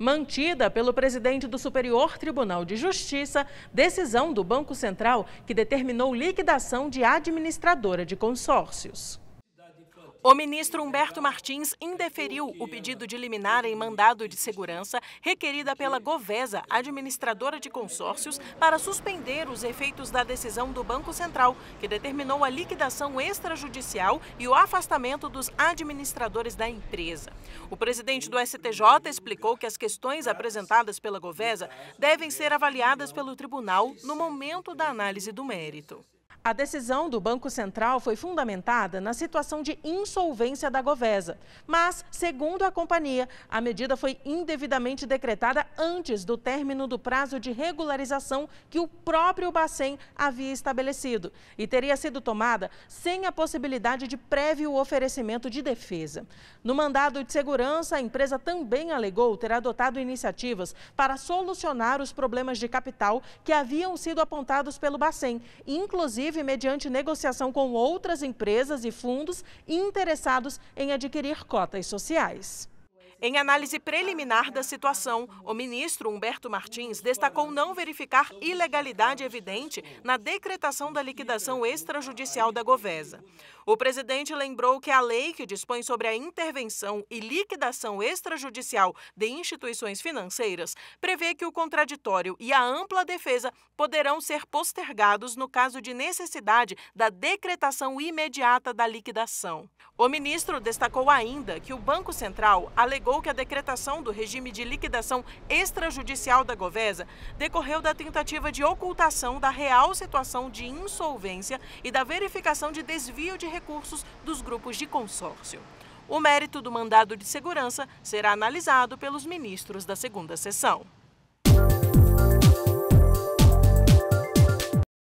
mantida pelo presidente do Superior Tribunal de Justiça decisão do Banco Central que determinou liquidação de administradora de consórcios. O ministro Humberto Martins indeferiu o pedido de liminar em mandado de segurança requerida pela Govesa, administradora de consórcios, para suspender os efeitos da decisão do Banco Central, que determinou a liquidação extrajudicial e o afastamento dos administradores da empresa. O presidente do STJ explicou que as questões apresentadas pela Govesa devem ser avaliadas pelo tribunal no momento da análise do mérito. A decisão do Banco Central foi fundamentada na situação de insolvência da Govesa, mas, segundo a companhia, a medida foi indevidamente decretada antes do término do prazo de regularização que o próprio Bacen havia estabelecido e teria sido tomada sem a possibilidade de prévio oferecimento de defesa. No mandado de segurança, a empresa também alegou ter adotado iniciativas para solucionar os problemas de capital que haviam sido apontados pelo Bacen, inclusive inclusive mediante negociação com outras empresas e fundos interessados em adquirir cotas sociais. Em análise preliminar da situação, o ministro Humberto Martins destacou não verificar ilegalidade evidente na decretação da liquidação extrajudicial da Govesa. O presidente lembrou que a lei que dispõe sobre a intervenção e liquidação extrajudicial de instituições financeiras prevê que o contraditório e a ampla defesa poderão ser postergados no caso de necessidade da decretação imediata da liquidação. O ministro destacou ainda que o Banco Central alegou explicou que a decretação do regime de liquidação extrajudicial da Govesa decorreu da tentativa de ocultação da real situação de insolvência e da verificação de desvio de recursos dos grupos de consórcio. O mérito do mandado de segurança será analisado pelos ministros da segunda sessão.